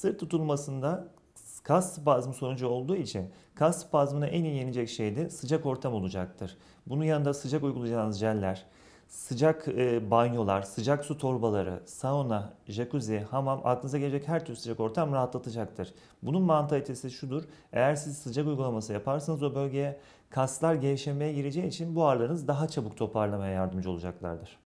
Sırt tutulmasında kas spazmı sonucu olduğu için kas spazmına en iyi yenecek şey de sıcak ortam olacaktır. Bunun yanında sıcak uygulayacağınız jeller, sıcak e, banyolar, sıcak su torbaları, sauna, jacuzzi, hamam aklınıza gelecek her türlü sıcak ortam rahatlatacaktır. Bunun mantalitesi şudur. Eğer siz sıcak uygulaması yaparsanız o bölgeye kaslar gevşemeye gireceği için bu ağrılarınız daha çabuk toparlamaya yardımcı olacaklardır.